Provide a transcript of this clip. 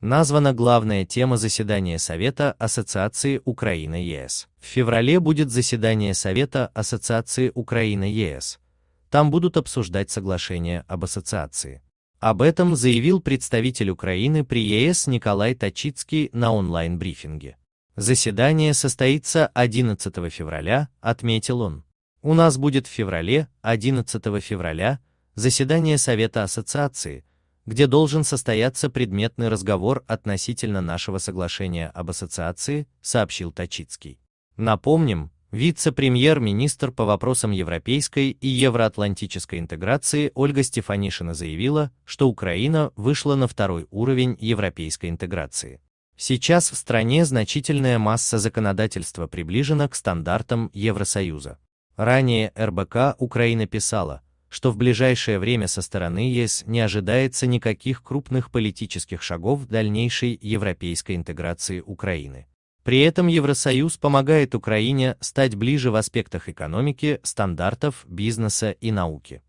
названа главная тема заседания Совета Ассоциации Украина-ЕС. В феврале будет заседание Совета Ассоциации Украина-ЕС. Там будут обсуждать соглашение об ассоциации. Об этом заявил представитель Украины при ЕС Николай Тачицкий на онлайн-брифинге. Заседание состоится 11 февраля, отметил он. У нас будет в феврале, 11 февраля, заседание Совета Ассоциации, где должен состояться предметный разговор относительно нашего соглашения об ассоциации, сообщил Тачицкий. Напомним, вице-премьер-министр по вопросам европейской и евроатлантической интеграции Ольга Стефанишина заявила, что Украина вышла на второй уровень европейской интеграции. Сейчас в стране значительная масса законодательства приближена к стандартам Евросоюза. Ранее РБК Украина писала, что в ближайшее время со стороны ЕС не ожидается никаких крупных политических шагов в дальнейшей европейской интеграции Украины. При этом Евросоюз помогает Украине стать ближе в аспектах экономики, стандартов, бизнеса и науки.